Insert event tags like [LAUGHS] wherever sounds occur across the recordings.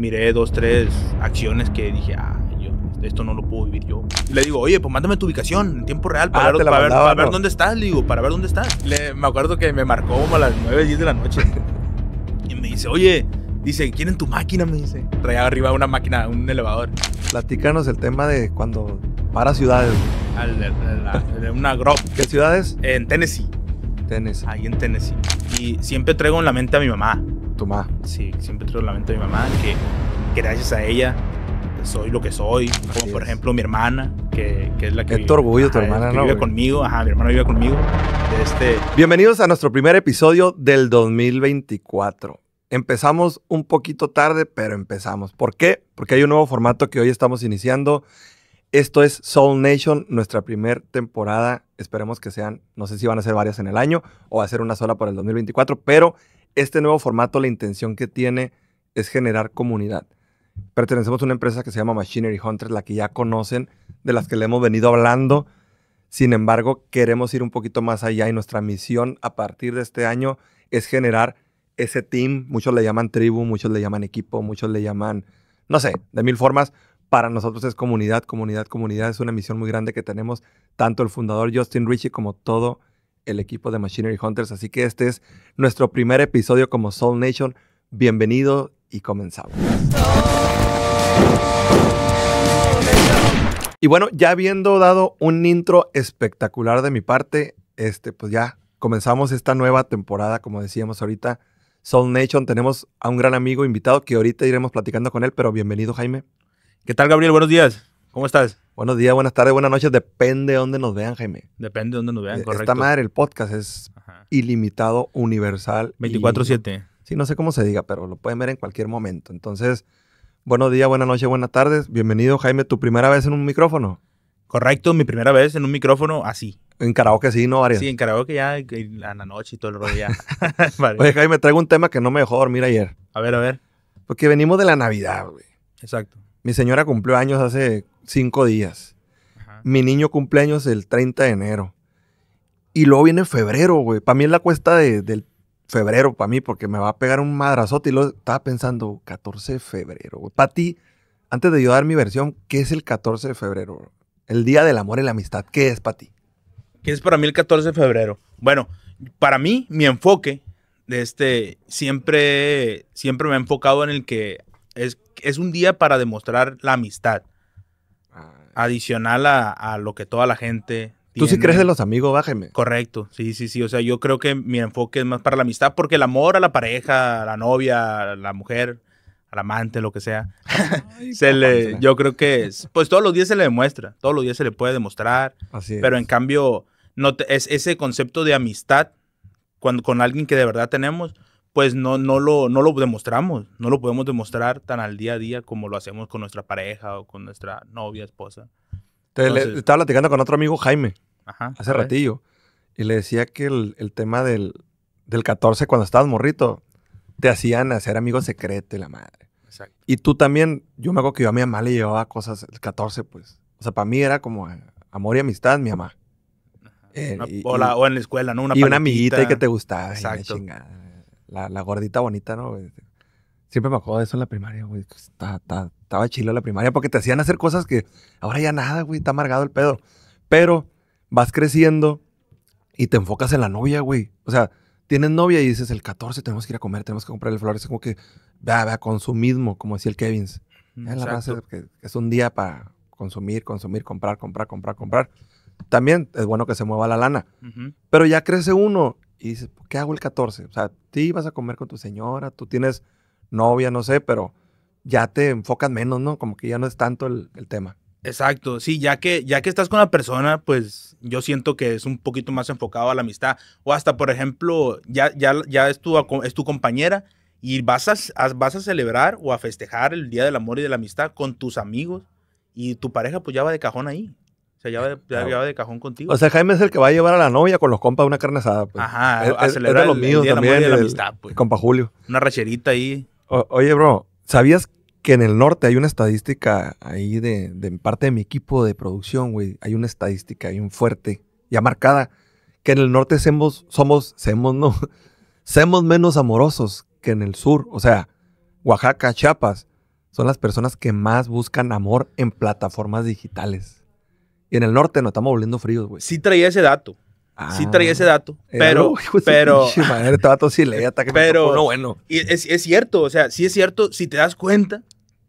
miré dos, tres acciones que dije, ah, yo, esto no lo puedo vivir yo. le digo, oye, pues mándame tu ubicación en tiempo real para, ah, ver, para, ver, dónde estás, le digo, para ver dónde estás. Le, me acuerdo que me marcó como a las 9, 10 de la noche. y me dice, oye, dice, en tu máquina? Me dice. Traía arriba una máquina, un elevador. Platícanos el tema de cuando para ciudades. Al, una grove ¿Qué ciudades? En Tennessee. Tennessee. Ahí en Tennessee. Y siempre traigo en la mente a mi mamá mamá. Sí, siempre te lo lamento a mi mamá, que gracias a ella soy lo que soy. como por ejemplo mi hermana, que, que, es la que. Es orgullo, tu hermana, ¿no? Vive conmigo, ajá, mi hermana vive conmigo. Este... Bienvenidos a nuestro primer episodio del 2024. Empezamos un poquito tarde, pero empezamos. ¿Por qué? Porque hay un nuevo formato que hoy estamos iniciando. Esto es Soul Nation, nuestra primera temporada. Esperemos que sean, no sé si van a ser varias en el año o va a ser una sola para el 2024, pero este nuevo formato, la intención que tiene es generar comunidad. Pertenecemos a una empresa que se llama Machinery Hunters, la que ya conocen, de las que le hemos venido hablando. Sin embargo, queremos ir un poquito más allá y nuestra misión a partir de este año es generar ese team. Muchos le llaman tribu, muchos le llaman equipo, muchos le llaman, no sé, de mil formas. Para nosotros es comunidad, comunidad, comunidad. Es una misión muy grande que tenemos tanto el fundador Justin Ritchie como todo el equipo de Machinery Hunters. Así que este es nuestro primer episodio como Soul Nation. Bienvenido y comenzamos. Y bueno, ya habiendo dado un intro espectacular de mi parte, este, pues ya comenzamos esta nueva temporada, como decíamos ahorita, Soul Nation. Tenemos a un gran amigo invitado que ahorita iremos platicando con él, pero bienvenido, Jaime. ¿Qué tal, Gabriel? Buenos días. ¿Cómo estás? Buenos días, buenas tardes, buenas noches. Depende de dónde nos vean, Jaime. Depende de dónde nos vean, e-, correcto. Esta madre, el podcast es ilimitado, universal. 24-7. Sí, no sé cómo se diga, pero lo pueden ver en cualquier momento. Entonces, buenos días, buenas noches, buenas tardes. Bienvenido, Jaime, tu primera vez en un micrófono. Correcto, mi primera vez en un micrófono así. En karaoke sí, ¿no? Varias. Sí, en karaoke ya, en la noche y todo el rollo ya. [LAUGHS] [LAUGHS] Oye, Jaime, traigo un tema que no me dejó dormir ayer. A ver, a ver. Porque venimos de la Navidad, güey. Exacto. Mi señora cumplió años hace cinco días. Mi niño cumpleaños el 30 de enero. Y luego viene febrero, güey. Para mí es la cuesta del febrero, para mí, porque me va a pegar un madrazote. Y luego estaba pensando, 14 de febrero, güey. Para ti, antes de yo dar mi versión, ¿qué es el 14 de febrero? El Día del Amor y la Amistad. ¿Qué es para ti? ¿Qué es para mí el 14 de febrero? Bueno, para mí, mi enfoque de este, siempre, siempre me ha enfocado en el que es, es un día para demostrar la amistad adicional a, lo que toda la gente ¿Tú si crees de los amigos? Bájeme. Correcto, sí, sí, sí. O sea, yo creo que mi enfoque es más para la amistad, porque el amor a la pareja, a la novia, a la mujer, al amante, lo que sea, [LAUGHS] se le, yo creo que, es, pues todos los días se le demuestra, todos los días se le puede demostrar. Así Pero en cambio, no es ese concepto de amistad cuando, con alguien que de verdad tenemos, pues no, no, lo, no lo demostramos, no lo podemos demostrar tan al día a día como lo hacemos con nuestra pareja o con nuestra novia, esposa. estaba platicando con otro amigo, Jaime, hace ratillo, y le decía que el, tema del, del, 14, cuando estabas morrito, te hacían hacer amigos secreto y la madre. Y tú también, yo me acuerdo que yo a mi mamá le llevaba cosas, el 14, pues. O sea, para mí era como eh, amor y amistad, mi mamá. Eh, o, la, o, en la escuela, ¿no? Una y una amiguita y que te gustaba. Exacto la, gordita bonita, ¿no? Este, siempre me acuerdo de eso en la primaria, güey. Pues, estaba chido la primaria porque te hacían hacer cosas que ahora ya nada, güey. Está amargado el pedo. Pero vas creciendo y te enfocas en la novia, güey. O sea, tienes novia y dices, el 14 tenemos que ir a comer, tenemos que comprarle flores. Es como que, vea, vea, consumismo, como decía el Kevins. Es un día para consumir, consumir, comprar, comprar, comprar, comprar. También es bueno que se mueva la lana. Pero ya crece uno y dices, pues, ¿qué hago el 14? O sea, tú vas a comer con tu señora, tú tienes novia, no sé, pero ya te enfocas menos, ¿no? Como que ya no es tanto el, tema. Exacto, sí, ya que, ya que estás con la persona, pues yo siento que es un poquito más enfocado a la amistad. O hasta, por ejemplo, ya, ya, ya es, tu, es tu compañera y vas a, vas a celebrar o a festejar el Día del Amor y de la Amistad con tus amigos y tu pareja pues ya va de cajón ahí sea, ya, de cajón contigo. O sea, Jaime es el que va a llevar a la novia con los compas una carne asada. Pues. Ajá, a celebrar los míos también. De la, amistad, pues. Compa Julio. Una racherita ahí. oye, bro, ¿sabías que en el norte hay una estadística ahí de, parte de mi equipo de producción, güey? Hay una estadística un fuerte, ya marcada, que en el norte somos, somos, no, [LAUGHS] somos menos amorosos que en el sur. O sea, Oaxaca, Chiapas, son las personas que más buscan amor en plataformas digitales. Y en el norte nos estamos volviendo fríos, güey. Sí traía ese dato. sí traía ah, ese dato. Pero, pero. Este [LAUGHS] pero pero, bueno. Y es, cierto, o sea, sí es cierto. Si te das cuenta,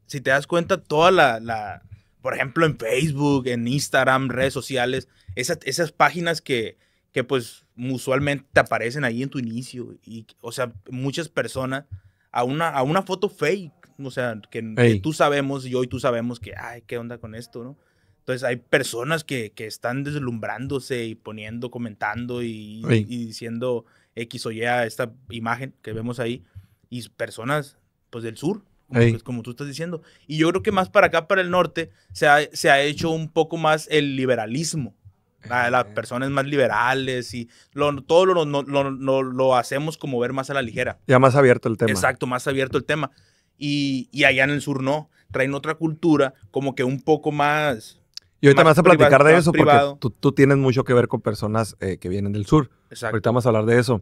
si te das cuenta, toda la. por ejemplo, en Facebook, en Instagram, redes sociales, esas, esas páginas que, que pues usualmente te aparecen ahí en tu inicio. Y, o sea, muchas personas a una, a una foto fake, o sea, que, tú sabemos, yo y tú sabemos que, ay, ¿qué onda con esto, no? hay personas que, que están deslumbrándose y poniendo, comentando y, diciendo X o Y a esta imagen que vemos ahí. Y personas, pues, del sur, pues, como, tú estás diciendo. Y yo creo que más para acá, para el norte, se ha, se ha hecho un poco más el liberalismo. Las eh. personas más liberales y lo, todo lo, lo, lo, hacemos como ver más a la ligera. Ya más abierto el tema. Exacto, más abierto el tema. Y, y allá en el sur no, traen otra cultura como que un poco más, y ahorita me vas a platicar de eso porque tú, tienes mucho que ver con personas eh, que vienen del sur. Exacto. Ahorita vamos a hablar de eso.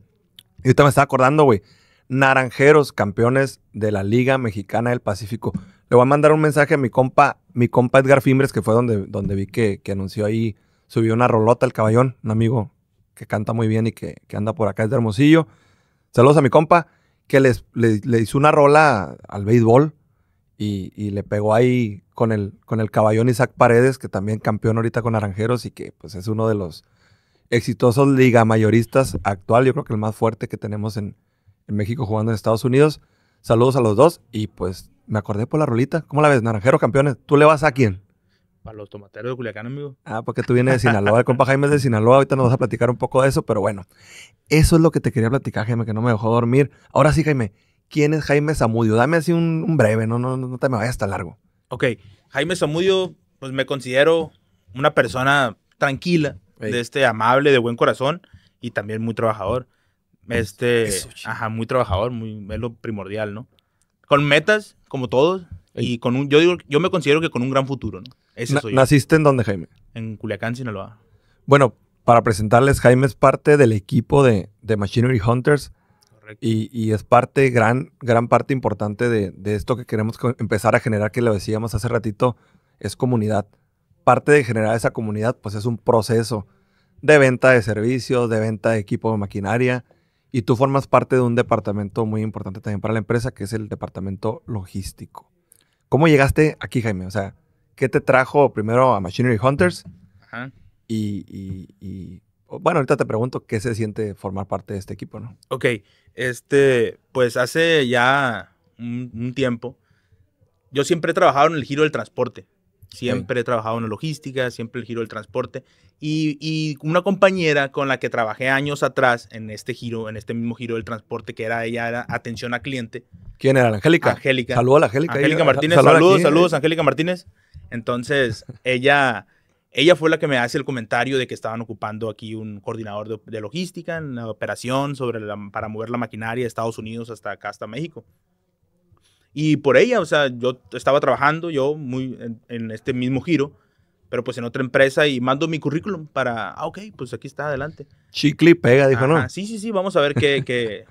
Y ahorita me estaba acordando, güey. Naranjeros, campeones de la Liga Mexicana del Pacífico. Le voy a mandar un mensaje a mi compa, mi compa Edgar Fimbres, que fue donde, donde vi que, anunció ahí, subió una rolota el caballón, un amigo que canta muy bien y que, anda por acá, es de Hermosillo. Saludos a mi compa, que les, le, hizo una rola al béisbol y, y le pegó ahí con el, con el caballón Isaac Paredes, que también campeón ahorita con Naranjeros y que pues es uno de los exitosos liga ligamayoristas actual, yo creo que el más fuerte que tenemos en, México jugando en Estados Unidos. Saludos a los dos y pues me acordé por la rolita. ¿Cómo la ves, Naranjero Campeones? ¿Tú le vas a quién? Para los tomateros de Culiacán, amigo. Ah, porque tú vienes de Sinaloa. El compa Jaime es de [LAUGHS] Sinaloa. Ahorita nos vas a platicar un poco de eso, pero bueno. Eso es lo que te quería platicar, Jaime, que no me dejó dormir. Ahora sí, Jaime. ¿Quién es Jaime Zamudio? Dame así un, breve, no, no, no te me vayas tan largo. Ok, Jaime Zamudio, pues me considero una persona tranquila, de este amable, de buen corazón y también muy trabajador. Este, ajá, muy trabajador, muy, es lo primordial, ¿no? Con metas, como todos, y con un, yo digo, yo me considero que con un gran futuro, ¿no? ¿Naciste en dónde, Jaime? En Culiacán, Sinaloa. Bueno, para presentarles, Jaime es parte del equipo de, de Machinery Hunters. Y, es parte, gran, gran parte importante de, esto que queremos empezar a generar, que lo decíamos hace ratito, es comunidad. Parte de generar esa comunidad, pues es un proceso de venta de servicios, de venta de equipo de maquinaria. Y tú formas parte de un departamento muy importante también para la empresa, que es el departamento logístico. ¿Cómo llegaste aquí, Jaime? O sea, ¿qué te trajo primero a Machinery Hunters? Ajá. Y, y, bueno, ahorita te pregunto qué se siente formar parte de este equipo, ¿no? Ok. Este, pues hace ya un, tiempo, yo siempre he trabajado en el giro del transporte. Siempre he trabajado en la logística, siempre el giro del transporte. Y, una compañera con la que trabajé años atrás en este giro, en este mismo giro del transporte, que era ella, era atención a cliente. ¿Quién era? Angélica? Angélica. Saludos a la Angélica. Angélica Martínez. Saludos, saludos, Angélica Martínez. Entonces, ella ella fue la que me hace el comentario de que estaban ocupando aquí un coordinador de, logística en la operación sobre para mover la maquinaria de Estados Unidos hasta acá, hasta México. Y por ella, o sea, yo estaba trabajando, yo muy en este mismo giro, pero pues en otra empresa y mando mi currículum para, ah, ok, pues aquí está, adelante. Chicle pega, dijo, ¿no? Sí, sí, sí, vamos a ver que,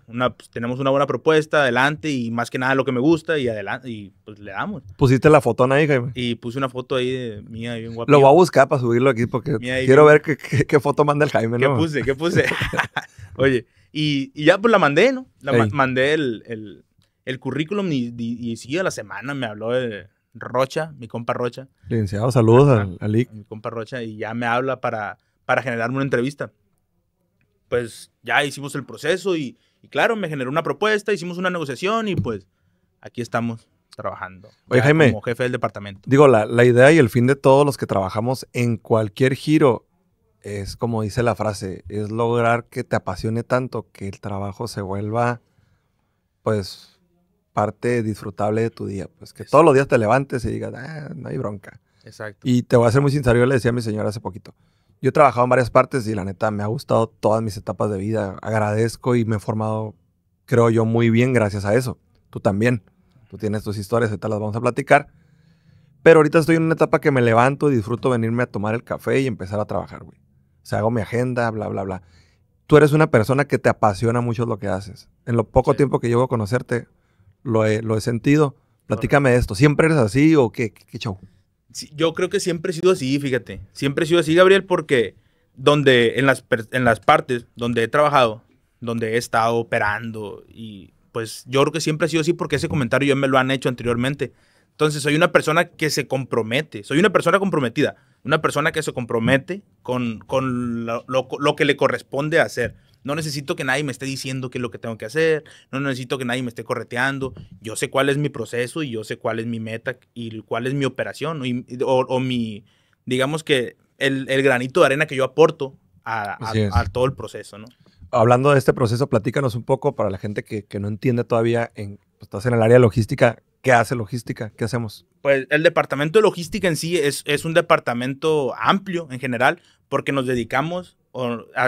pues, tenemos una buena propuesta, adelante, y más que nada lo que me gusta, y adelante, y pues le damos. Pusiste la foto ahí, Jaime. Y puse una foto ahí de mía bien Lo voy a buscar para subirlo aquí porque quiero ver qué, foto manda el Jaime, ¿no? ¿Qué puse? ¿Qué puse? [LAUGHS] [LAUGHS] Oye, y, ya pues la mandé, ¿no? La mandé el, el, currículum y, y, la semana me habló de Rocha, mi compa Rocha. Licenciado, saludos a, al, Mi compa Rocha y ya me habla para, para generarme una entrevista. Pues ya hicimos el proceso y, claro, me generó una propuesta, hicimos una negociación y pues aquí estamos trabajando. Oye, Jaime. Como jefe del departamento. Digo, la, la, idea y el fin de todos los que trabajamos en cualquier giro es, como dice la frase, es lograr que te apasione tanto que el trabajo se vuelva, pues, parte disfrutable de tu día. Pues que todos los días te levantes y digas, ah, no hay bronca. Exacto. Y te voy a ser muy sincero, yo le decía a mi señora hace poquito, yo he trabajado en varias partes y la neta me ha gustado todas mis etapas de vida. Agradezco y me he formado, creo yo, muy bien gracias a eso. Tú también. Tú tienes tus historias, ahorita las vamos a platicar. Pero ahorita estoy en una etapa que me levanto y disfruto venirme a tomar el café y empezar a trabajar, güey. O hago mi agenda, bla, bla, bla. Tú eres una persona que te apasiona mucho lo que haces. En lo poco tiempo que llevo a conocerte, lo he, lo he sentido. Platícame esto. ¿Siempre eres así o qué, chau? yo creo que siempre he sido así, fíjate. Siempre he sido así, Gabriel, porque donde en las, en las partes donde he trabajado, donde he estado operando y pues yo creo que siempre ha sido así porque ese comentario ya me lo han hecho anteriormente. Entonces, soy una persona que se compromete, soy una persona comprometida, una persona que se compromete con, con lo, que le corresponde hacer. No necesito que nadie me esté diciendo qué es lo que tengo que hacer, no necesito que nadie me esté correteando. Yo sé cuál es mi proceso y yo sé cuál es mi meta y cuál es mi operación o, mi, digamos que el, granito de arena que yo aporto a, todo el proceso, ¿no? Hablando de este proceso, platícanos un poco para la gente que, no entiende todavía, en, pues, estás en el área logística, ¿Qué hace logística? ¿Qué hacemos? Pues el departamento de logística en sí es, es un departamento amplio en general porque nos dedicamos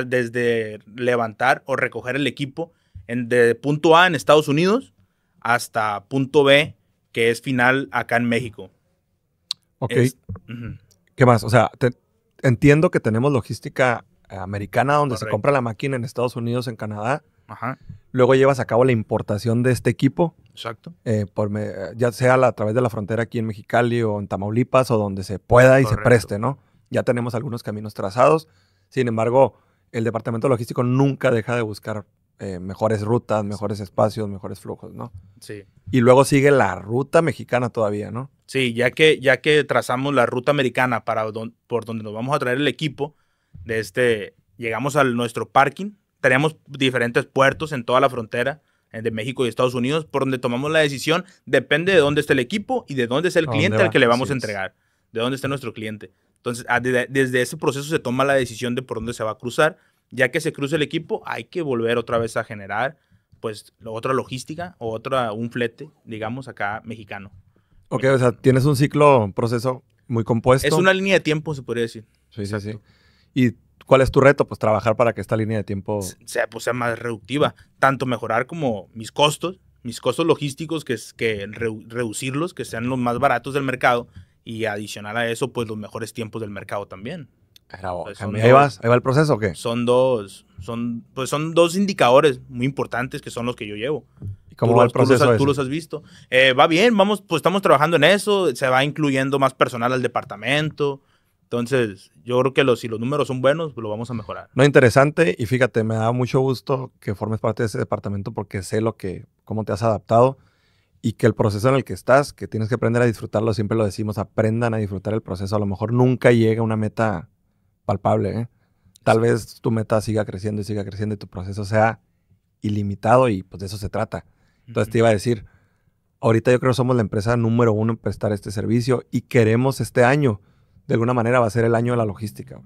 desde levantar o recoger el equipo en, de punto A en Estados Unidos hasta punto B, que es final acá en México. Ok. ¿Qué más? O sea, entiendo que tenemos logística americana donde se compra la máquina en Estados Unidos, en Canadá, Luego llevas a cabo la importación de este equipo. Exacto. Eh, ya sea a través de la frontera aquí en Mexicali o en Tamaulipas o donde se pueda y se preste, ¿no? Ya tenemos algunos caminos trazados. Sin embargo, el departamento logístico nunca deja de buscar eh, mejores rutas, mejores espacios, mejores flujos, ¿no? Sí. Y luego sigue la ruta mexicana todavía, ¿no? Sí, ya que, ya que trazamos la ruta americana para por donde nos vamos a traer el equipo, de este, llegamos al nuestro parking tenemos diferentes puertos en toda la frontera eh, de México y Estados Unidos, por donde tomamos la decisión, depende de dónde está el equipo y de dónde es el cliente al que le vamos a entregar, de dónde está nuestro cliente. Entonces, ah, desde ese proceso se toma la decisión de por dónde se va a cruzar. Ya que se cruza el equipo, hay que volver otra vez a generar pues otra logística o otra, un flete, digamos, acá mexicano. Ok, o sea, tienes un ciclo, un proceso muy compuesto. Es una línea de tiempo, se podría decir. Sí, sí, sí. Y ¿Cuál es tu reto? Pues trabajar para que esta línea de tiempo pues, sea, más reductiva. Tanto mejorar como mis costos, mis costos logísticos, que, es, que reducirlos, que sean los más baratos del mercado. Y adicional a eso, pues los mejores tiempos del mercado también. ahí, va el proceso o qué? Son dos, son, pues son dos indicadores muy importantes que son los que yo llevo. ¿Y cómo va el proceso? Tú los, has visto. Eh, va bien, vamos, pues estamos trabajando en eso, se va incluyendo más personal al departamento, entonces, yo creo que los, si los números son buenos, pues lo vamos a mejorar. No, interesante. Y fíjate, me da mucho gusto que formes parte de ese departamento porque sé lo que, cómo te has adaptado y que el proceso en el que estás, que tienes que aprender a disfrutarlo, siempre lo decimos, aprendan a disfrutar el proceso. A lo mejor nunca llega una meta palpable. ¿eh? Tal vez tu meta siga creciendo y siga creciendo y tu proceso sea ilimitado y pues de eso se trata. Entonces te iba a decir, ahorita yo creo que somos la empresa número uno en prestar este servicio y queremos este año de alguna manera va a ser el año de la logística,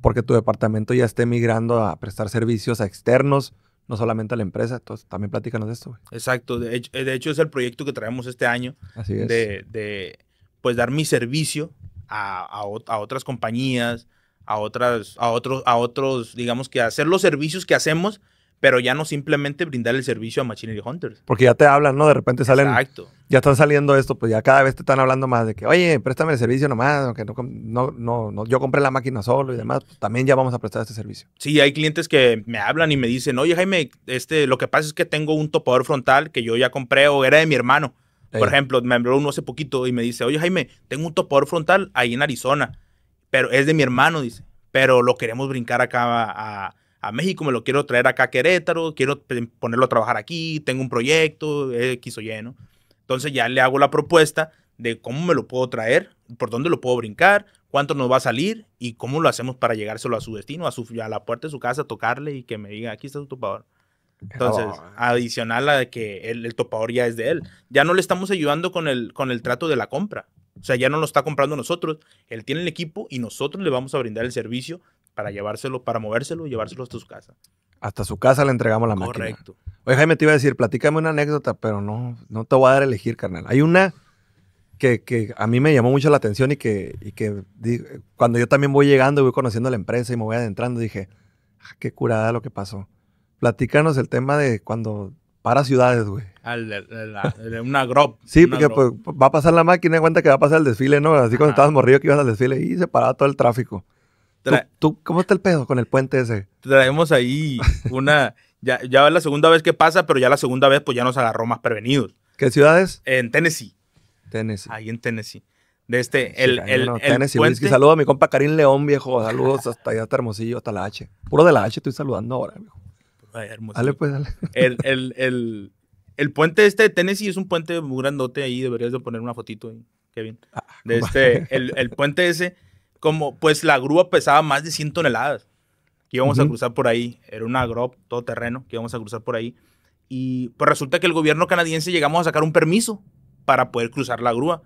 Porque tu departamento ya esté migrando a prestar servicios a externos, no solamente a la empresa. Entonces, también platícanos de esto, Exacto. Eh, de hecho, es el proyecto que traemos este año. Así De, pues, dar mi servicio a, otras compañías, a otras, a otros, a otros, digamos que hacer los servicios que hacemos pero ya no simplemente brindar el servicio a Machinery Hunters. Porque ya te hablan, ¿no? De repente salen. Exacto. Ya están saliendo esto, pues ya cada vez te están hablando más de que, oye, préstame el servicio nomás, aunque no, no, no, no yo compré la máquina solo y demás, también ya vamos a prestar este servicio. Sí, hay clientes que me hablan y me dicen, oye, Jaime, este, lo que pasa es que tengo un topador frontal que yo ya compré o era de mi hermano. Por ejemplo, me habló uno hace poquito y me dice, oye, Jaime, tengo un topador frontal ahí en Arizona, pero es de mi hermano, dice, pero lo queremos brincar acá a a México, me lo quiero traer acá a Querétaro, quiero ponerlo a trabajar aquí, tengo un proyecto, X o Y, ¿no? Entonces ya le hago la propuesta de cómo me lo puedo traer, por dónde lo puedo brincar, cuánto nos va a salir y cómo lo hacemos para llegárselo a su destino, a, su, a la puerta de su casa, tocarle y que me diga, aquí está su topador. Entonces, oh. adicional a que el, el, topador ya es de él. Ya no le estamos ayudando con el, con el trato de la compra. O sea, ya no lo está comprando nosotros. Él tiene el equipo y nosotros le vamos a brindar el servicio para llevárselo, para movérselo y llevárselo hasta su casa. Hasta su casa le entregamos la máquina. Correcto. Oye, Jaime, te iba a decir, platícame una anécdota, pero no, no te voy a dar a elegir, carnal. Hay una que, que a mí me llamó mucho la atención y que, y que cuando yo también voy llegando y voy conociendo la empresa y me voy adentrando, dije, ah, qué curada lo que pasó. Platícanos el tema de cuando para ciudades, güey. una grob. [LAUGHS] Sí, porque pues, va a pasar la máquina, cuenta que va a pasar el desfile, ¿no? Así cuando estabas morrido que ibas al desfile y se paraba todo el tráfico cómo está el pedo con el puente ese? Traemos ahí una. ya, es la segunda vez que pasa, pero ya la segunda vez, pues ya nos agarró más prevenidos. ¿Qué ciudades? En Tennessee. Tennessee. Ahí en Tennessee. De este, el, el, el puente. Saludos a mi compa Karim León, viejo. Saludos hasta allá, hasta Hermosillo, hasta la H. Puro de la H estoy saludando ahora, viejo. dale, pues, dale. El, el, puente este de Tennessee es un puente muy grandote ahí. Deberías de poner una fotito ahí, Kevin. Ah, de este, el, puente ese como pues la grúa pesaba más de 100 toneladas que íbamos a cruzar por ahí. Era una todo terreno que íbamos a cruzar por ahí. Y pues resulta que el gobierno canadiense llegamos a sacar un permiso para poder cruzar la grúa.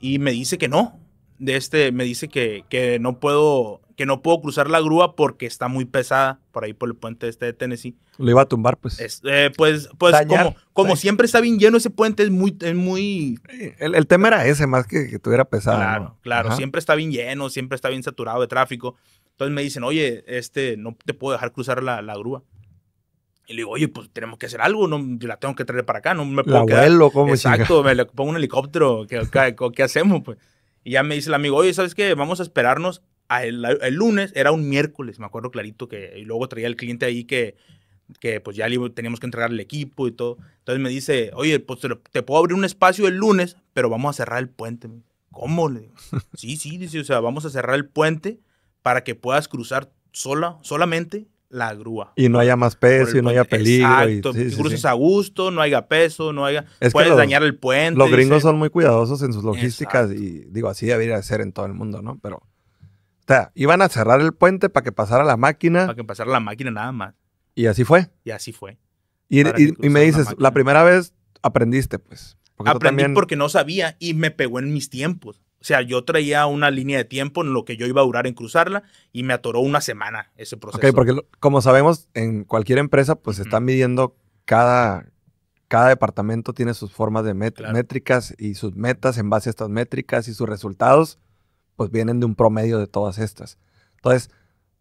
Y me dice que no. De este, me dice que, que no puedo que no puedo cruzar la grúa porque está muy pesada por ahí por el puente este de Tennessee. Lo iba a tumbar, pues. Eh, pues, pues como, como siempre está bien lleno ese puente, es muy... Es muy... El, tema era ese, más que que tuviera pesado. Claro, claro, siempre está bien lleno, siempre está bien saturado de tráfico. Entonces me dicen, oye, este, no te puedo dejar cruzar la, la grúa. Y le digo, oye, pues tenemos que hacer algo, no, yo la tengo que traer para acá, no me puedo Exacto, me le pongo un helicóptero, ¿qué, qué, qué hacemos? Pues? Y ya me dice el amigo, oye, ¿sabes qué? Vamos a esperarnos el, lunes era un miércoles, me acuerdo clarito que y luego traía el cliente ahí que, que pues ya teníamos que entregar el equipo y todo. Entonces me dice, oye, pues te, puedo abrir un espacio el lunes, pero vamos a cerrar el puente. ¿Cómo? Le digo, [LAUGHS] sí, sí, dice, o sea, vamos a cerrar el puente para que puedas cruzar sola, solamente la grúa. Y no haya más peso, y no haya peligro. Exacto, cruces a gusto, no haya peso, no haya... puedes dañar el puente. Los gringos son muy cuidadosos en sus logísticas y digo, así debería ser en todo el mundo, ¿no? Pero... O sea, iban a cerrar el puente para que pasara la máquina. Para que pasara la máquina nada más. Y así fue. Y así fue. Y, me dices, la, primera vez aprendiste, pues. Aprendí porque no sabía y me pegó en mis tiempos. O sea, yo traía una línea de tiempo en lo que yo iba a durar en cruzarla y me atoró una semana ese proceso. Ok, porque como sabemos, en cualquier empresa, pues están midiendo cada, cada departamento tiene sus formas de métricas y sus metas en base a estas métricas y sus resultados pues vienen de un promedio de todas estas. Entonces,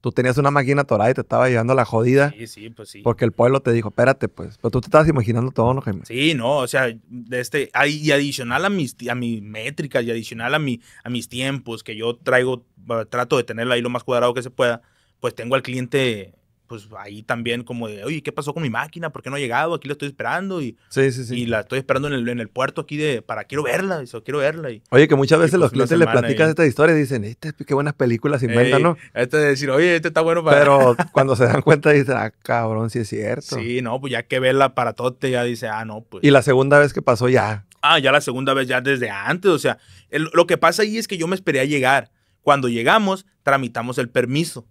tú tenías una máquina torada y te estaba llevando la jodida. Sí, sí, pues sí. Porque el pueblo te dijo, espérate, pues. Pero tú te estabas imaginando todo, ¿no, Jaime? Sí, no, o sea, de este, y adicional a mis, a mis métricas y adicional a, mi, a mis tiempos, que yo traigo, trato de tenerlo ahí lo más cuadrado que se pueda, pues tengo al cliente pues ahí también como de, oye, ¿qué pasó con mi máquina? ¿Por qué no ha llegado? Aquí la estoy esperando y, sí, y la estoy esperando en el, puerto aquí de, para, quiero verla, eso, quiero verla. oye, que muchas veces pues los clientes le platican esta estas historias y dicen, este, qué buenas películas inventan, ¿no? Este de decir, oye, este está bueno para... Pero [LAUGHS] cuando se dan cuenta dicen, ah, cabrón, sí es cierto. Sí, no, pues ya que verla para todo, ya dice, ah, no, pues... Y la segunda vez que pasó ya. Ah, ya la segunda vez, ya desde antes, o sea, lo que pasa ahí es que yo me esperé a llegar cuando llegamos, tramitamos el permiso.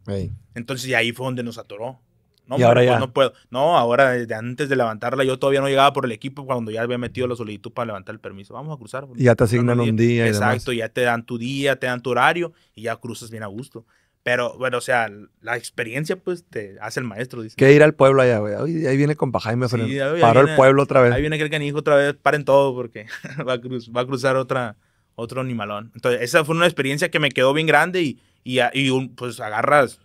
Entonces, y ahí fue donde nos atoró. No, y ahora ya. Pues, no puedo. No, ahora desde antes de levantarla, yo todavía no llegaba por el equipo cuando ya había metido la solicitud para levantar el permiso. Vamos a cruzar. Pues. Y ya te asignan un día. Exacto, ya te dan tu día, te dan tu horario y ya cruzas bien a gusto. Pero, bueno, o sea, la experiencia, pues, te hace el maestro. Que ir al pueblo allá, güey. Ahí viene con Jaime, sí, paró el pueblo otra vez. Ahí viene aquel canijo otra vez, paren todo porque [LAUGHS] va a cruzar otra, otro animalón. Entonces, esa fue una experiencia que me quedó bien grande y, y, y pues agarras,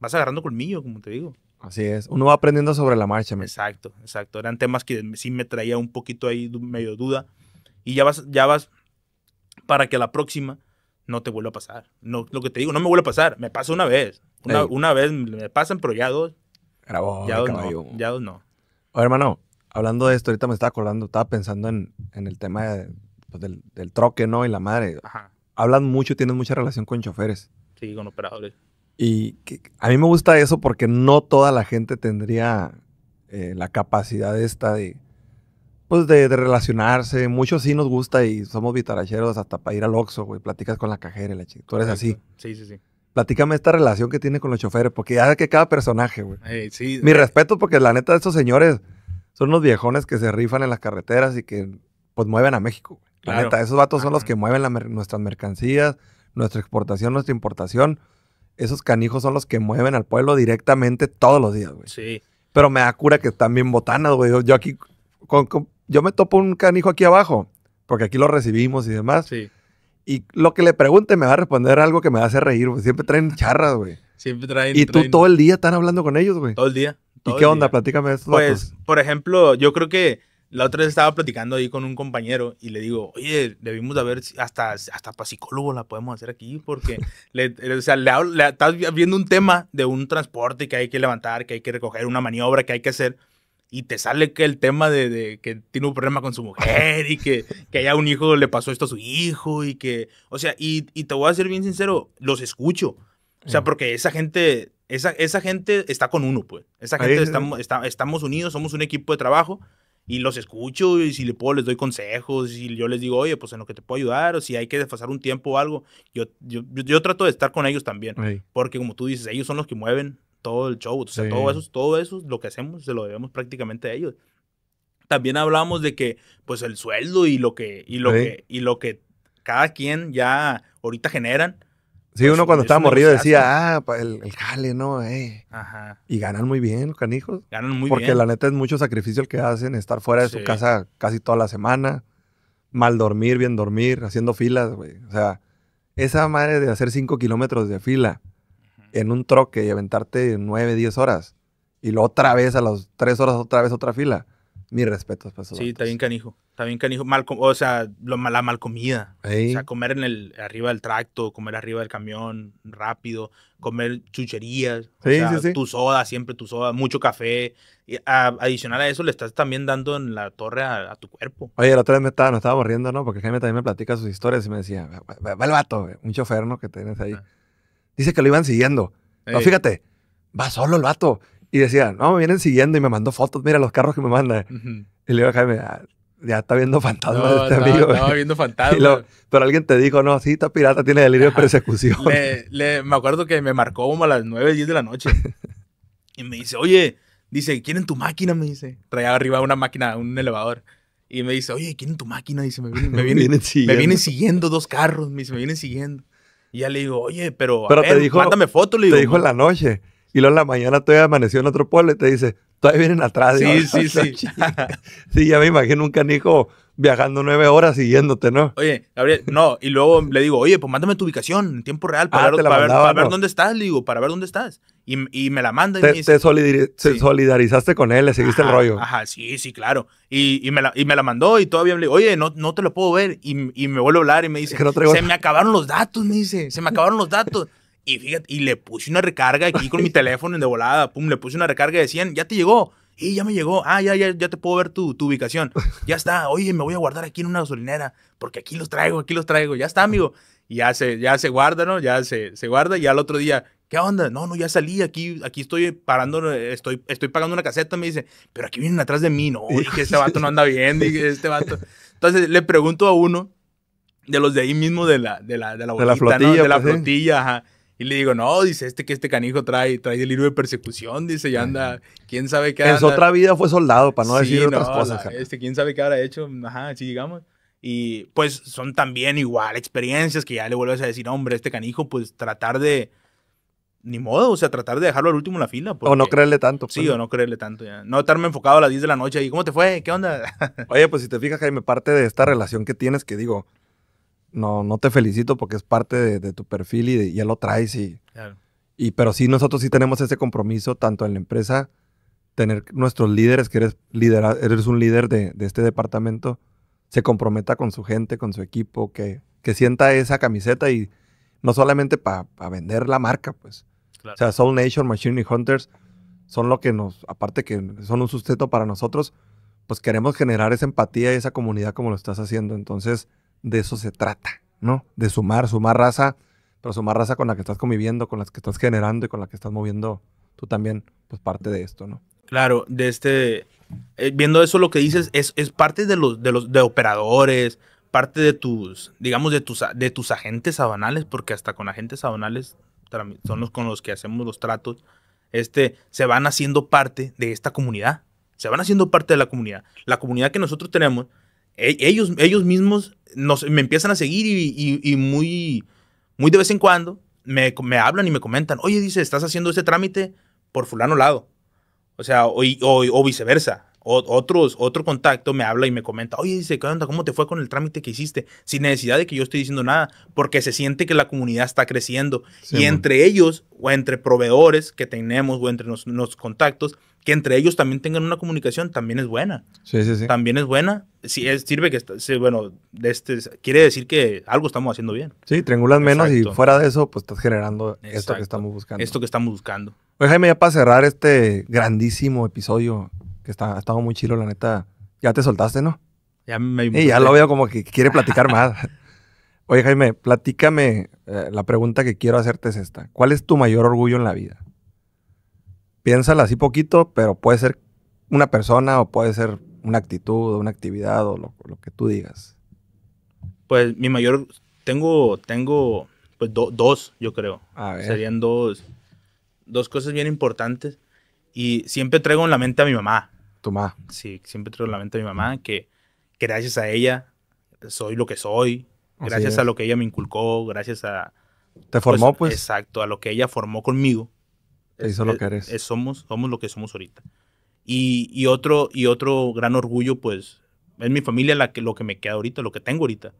vas agarrando colmillo, como te digo. Así es, uno va aprendiendo sobre la marcha. Exacto, exacto. Eran temas que sí me traía un poquito ahí medio duda y ya vas, ya vas para que la próxima no te vuelva a pasar. No, lo que te digo, no me vuelva a pasar, me pasa una vez. Una, vez me pasan, pero ya dos. ya dos no, ya dos no. Oye, hermano, hablando de esto, ahorita me estaba acordando, estaba pensando en, en el tema de, pues, del, del, troque, ¿no? Y la madre. Ajá. Hablan mucho, tienen mucha relación con choferes. Sí, con operadores. Y a mí me gusta eso porque no toda la gente tendría eh, la capacidad esta de, pues de, relacionarse. Muchos sí nos gusta y somos vitaracheros hasta para ir al Oxxo, güey. Platicas con la cajera y la chica. Tú eres así. Sí, sí, sí. Platícame esta relación que tiene con los choferes, porque ya que cada personaje, güey. Eh, sí, Mi eh. respeto, porque la neta, de estos señores son unos viejones que se rifan en las carreteras y que, pues, mueven a México, güey esos vatos son los que mueven nuestras mercancías, nuestra exportación, nuestra importación. Esos canijos son los que mueven al pueblo directamente todos los días, güey. Sí. Pero me da cura que están bien botanas, güey. Yo aquí, yo me topo un canijo aquí abajo, porque aquí lo recibimos y demás. Sí. Y lo que le pregunte me va a responder algo que me hace reír, Siempre traen charras, güey. Siempre traen. Y tú todo el día están hablando con ellos, güey. Todo el día. ¿Y qué onda? Platícame de Pues, por ejemplo, yo creo que la otra vez estaba platicando ahí con un compañero y le digo, oye, debimos de ver hasta, hasta para psicólogo la podemos hacer aquí, porque [LAUGHS] le, o sea, le, estás viendo un tema de un transporte que hay que levantar, que hay que recoger, una maniobra que hay que hacer, y te sale que el tema de, que tiene un problema con su mujer y que, que haya un hijo le pasó esto a su hijo y que, o sea, y, y te voy a ser bien sincero, los escucho. O sea, mm. porque esa gente, esa, esa gente está con uno, pues. Esa gente, estamos, estamos unidos, somos un equipo de trabajo y los escucho y si le puedo les doy consejos y yo les digo, oye, pues en lo que te puedo ayudar o si hay que desfasar un tiempo o algo, yo, yo, trato de estar con ellos también, porque como tú dices, ellos son los que mueven todo el show, o sea, todo, eso, todo eso, lo que hacemos se lo debemos prácticamente a ellos. También hablamos de que, pues el sueldo y lo que, y lo, que, y lo que cada quien ya ahorita generan, Sí, pues, uno cuando estaba morrido decía, ah, el, el jale, ¿no? Eh". Y ganan muy bien los canijos. Ganan muy bien. Porque la neta es mucho sacrificio el que hacen, estar fuera de su casa casi toda la semana, mal dormir, bien dormir, haciendo filas, güey. O sea, esa madre de hacer 5 kilómetros de fila en un troque y aventarte 9, 10 horas. Y luego otra vez, a las 3 horas, otra vez otra fila. Mis respetos para Sí, también está bien canijo. Está canijo. Mal, o sea, lo, la mal comida. O sea, comer en el, arriba del tracto, comer arriba del camión, rápido, comer chucherías. O sí, sí, sí. Tu soda, siempre tu soda, mucho café. Y adicional a eso, le estás también dando en la torre a, tu cuerpo. Oye, la otra vez me estaba, nos estábamos riendo, ¿no? Porque Jaime también me platica sus historias y me decía, va, el vato, eh, un chofer, Que tienes ahí. Dice que lo iban siguiendo. No, fíjate, va solo el vato. Y decía, no, me vienen siguiendo y me mandó fotos, mira los carros que me manda. Y le digo Jaime, ah, ya está viendo fantasmas no, este no, amigo. viendo [LAUGHS] fantasmas. pero alguien te dijo, no, si esta pirata, tiene delirio de persecución. me acuerdo que me marcó como a las 9, 10 de la noche. [LAUGHS] y me dice, oye, dice, ¿quieren tu máquina? Me dice. Traía arriba una máquina, un elevador. Y me dice, oye, ¿quieren tu máquina? Dice, me, [LAUGHS] vienen, siguiendo. me vienen siguiendo dos carros, me dice, me vienen siguiendo. Y ya le digo, oye, pero, te dijo, mándame fotos. Le te dijo en la noche y luego en la mañana todavía amaneció en otro pueblo y te dice, todavía vienen atrás. Sí, [LAUGHS] sí, sí. [LAUGHS] sí, ya me imagino un canijo viajando nueve horas siguiéndote, ¿no? Oye, Gabriel, no, y luego le digo, oye, pues mándame tu ubicación en tiempo real para, ah, ver, ver, dónde estás, le digo, para ver dónde estás. Y, me la manda. Y te, me dice, te solidarizaste con él, le seguiste el rollo. Ajá, sí, sí, claro. Y, me la, mandó y todavía le digo, oye, no, no te lo puedo ver. Y, me vuelve a hablar y me dice, se me acabaron los datos, me dice, se me acabaron los datos. Y fíjate, y le puse una recarga aquí con mi teléfono en de volada, pum, le puse una recarga y decían, ya te llegó. Y ya me llegó. Ah, ya, ya, ya te puedo ver tu, ubicación. [LAUGHS] Ya está. Oye, me voy a guardar aquí en una gasolinera, porque aquí los traigo, aquí los traigo. Ya está, amigo. Y ya se, ya se guarda, ¿no? Ya se, se guarda y al otro día, ¿qué onda? No, no, ya salí, aquí, aquí estoy parando, estoy, estoy pagando una caseta, me dice, pero aquí vienen atrás de mí, no, que este vato no anda bien, este Entonces le pregunto a uno de los de ahí mismo de la, de la, de la, de la pues, flotilla, ajá. Y le digo, no, dice este que este canijo trae, trae delirio de persecución, dice, y anda, quién sabe qué. En su otra vida fue soldado, para no decir otras cosas. este, quién sabe qué habrá hecho, ajá, sí, digamos. Y pues son también igual experiencias que ya le vuelves a decir, hombre, este canijo, pues tratar de, ni modo, o sea, tratar de dejarlo al último en la fila. o no creerle tanto. Pues, sí, o no creerle tanto. Ya. No estarme enfocado a las 10 de la noche y, ¿cómo te fue? ¿Qué onda? Oye, pues si te fijas, Jaime, parte de esta relación que tienes, que digo, no, no te felicito porque es parte de, tu perfil y de, ya lo traes. Y, y, pero sí, nosotros sí tenemos ese compromiso, tanto en la empresa, tener nuestros líderes, que eres, lidera, eres un líder de, este departamento, se comprometa con su gente, con su equipo, que, que sienta esa camiseta y no solamente para vender la marca, pues. O sea, Soul Nation, Machinery Hunters son lo que nos, aparte que son un sustento para nosotros, pues queremos generar esa empatía y esa comunidad como lo estás haciendo. Entonces, de eso se trata, ¿no? De sumar, sumar raza, pero sumar raza con la que estás conviviendo, con las que estás generando y con la que estás moviendo tú también, pues parte de esto, ¿no? Claro, de este, eh, viendo eso lo que dices, es, parte de los, de los, de operadores, parte de tus, digamos, de tus, de tus agentes sabanales, porque hasta con agentes sabanales son los con los que hacemos los tratos, este, se van haciendo parte de esta comunidad, se van haciendo parte de la comunidad. La comunidad que nosotros tenemos e-, ellos, ellos mismos me empiezan a seguir y, muy, muy de vez en cuando me, hablan y me comentan, oye, dice, estás haciendo ese trámite por fulano lado. O sea, o, viceversa. O, otros, otro contacto me habla y me comenta, oye, dice, ¿Cómo te fue con el trámite que hiciste? Sin necesidad de que yo esté diciendo nada, porque se siente que la comunidad está creciendo. y entre ellos, o entre proveedores que tenemos, o entre nuestros los contactos, que entre ellos también tengan una comunicación, también es buena. Sí, sí, sí. También es buena. Sí, sirve que, bueno, este, quiere decir que algo estamos haciendo bien. Sí, triangulas menos y fuera de eso, pues estás generando esto que estamos buscando. Esto que estamos buscando. Oye, Jaime, ya para cerrar este grandísimo episodio, que está, ha estado muy chilo, la neta, ya te soltaste, ¿no? Ya me... Y ya lo veo como que quiere platicar más. [LAUGHS] Oye, Jaime, platícame, eh, la pregunta que quiero hacerte es esta. ¿Cuál es tu mayor orgullo en la vida? piénsala así poquito, pero puede ser una persona o puede ser una actitud o una actividad o lo, que tú digas. Pues mi mayor, tengo, tengo pues dos, yo creo. Serían dos, dos cosas bien importantes. Y siempre traigo en la mente a mi mamá. Tu mamá. Sí, siempre traigo en la mente a mi mamá que, gracias a ella soy lo que soy. Gracias a lo que ella me inculcó, gracias a... Te formó, pues? pues? Exacto, a lo que ella formó conmigo. Te lo que eres. somos, somos lo que somos ahorita. Y, y, otro, y otro gran orgullo, pues, es mi familia la que, lo que me queda ahorita, lo que tengo ahorita.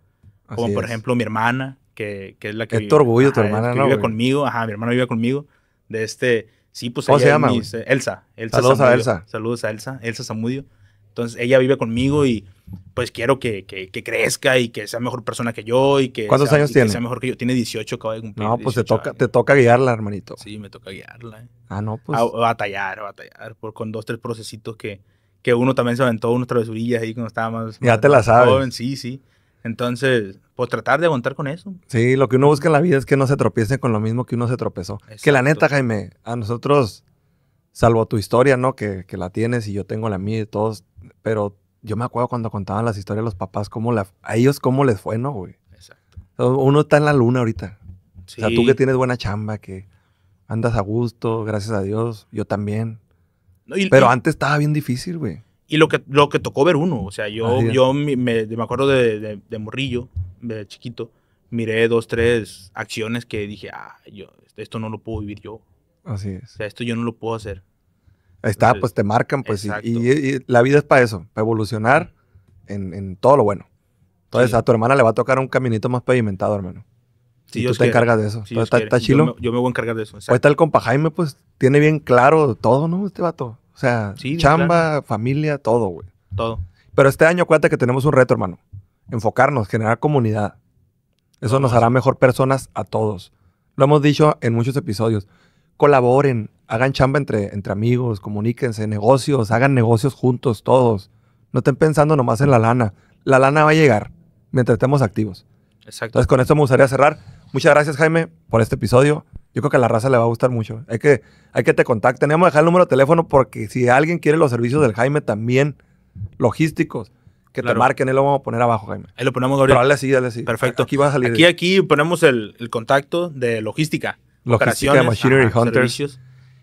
Como por ejemplo mi hermana, que, que, es la que... orgullo, tu hermana, Vive conmigo, ajá, mi hermana vive conmigo. De este, sí, pues... ¿Cómo se llama? dice Elsa, Elsa. Saludos a Elsa. Saludos a Elsa, Elsa Zamudio. Entonces ella vive conmigo y pues quiero que, que, crezca y que sea mejor persona que yo y que ¿Cuántos sea, años tiene? sea mejor que yo. Tiene 18, acaba de cumplir. No, pues te toca, te toca guiarla, hermanito. Sí, me toca guiarla. Ah, no, pues. A, batallar, batallar, por, con dos, tres procesitos que, que uno también se aventó unas travesurillas ahí cuando estaba más. Ya te la sabes. Joven. Sí, sí. Entonces, pues tratar de aguantar con eso. Sí, lo que uno busca en la vida es que no se tropiece con lo mismo que uno se tropezó. es Que la neta, Jaime, a nosotros salvo tu historia, ¿no? Que, la tienes y yo tengo la mía y todos, pero yo me acuerdo cuando contaban las historias de los papás, cómo la, a ellos cómo les fue, ¿no, güey? Exacto. Uno está en la luna ahorita. O sea, tú que tienes buena chamba, que andas a gusto, gracias a Dios, yo también. No, pero antes estaba bien difícil, güey. Y lo que, lo que tocó ver uno, o sea, yo, yo me, me, acuerdo de, de, de, morrillo, de chiquito, miré dos, tres acciones que dije, ah, yo, esto no lo puedo vivir yo. Así es. O sea, esto yo no lo puedo hacer. Ahí está, pues te marcan, pues. Y, y, la vida es para eso, para evolucionar en, en todo lo bueno. Entonces a tu hermana le va a tocar un caminito más pavimentado, hermano. Si y tú te encargas de eso. Si Entonces, está, está, Yo me, voy a encargar de eso. Exacto. está el compa Jaime, pues tiene bien claro todo, ¿no? Este vato. O sea, chamba, familia, todo, güey. Todo. Pero este año cuenta que tenemos un reto, hermano. Enfocarnos, generar comunidad. Eso nos hará mejor personas a todos. Lo hemos dicho en muchos episodios colaboren, hagan chamba entre, entre amigos, comuníquense, negocios, hagan negocios juntos todos. No estén pensando nomás en la lana. La lana va a llegar mientras estemos activos. Exacto. Entonces, con esto me gustaría cerrar. Muchas gracias, Jaime, por este episodio. Yo creo que a la raza le va a gustar mucho. Hay que, hay que te contacten. vamos a dejar el número de teléfono porque si alguien quiere los servicios del Jaime también, logísticos, que te marquen. él lo vamos a poner abajo, Jaime. Ahí lo ponemos, Gabriel. Pero dale así, dale así. Perfecto. Aquí va a Aquí, aquí ponemos el, el contacto de logística logística de Machinery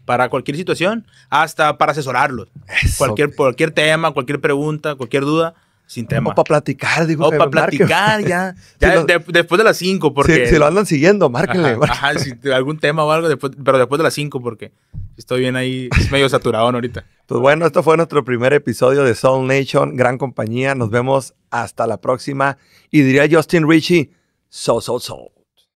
Para cualquier situación, hasta para asesorarlos. cualquier, cualquier tema, cualquier pregunta, cualquier duda sin tema. O para platicar, digo. para platicar, ya. [LAUGHS] después de las 5, porque... Si, lo andan siguiendo, márquenle. Ajá, algún tema o algo, pero después de las 5, porque estoy bien ahí, es medio saturado ahorita. [LAUGHS] Pues bueno, esto fue nuestro primer episodio de Soul Nation. Gran compañía. Nos vemos hasta la próxima. Y diría Justin Richie, so, so, so.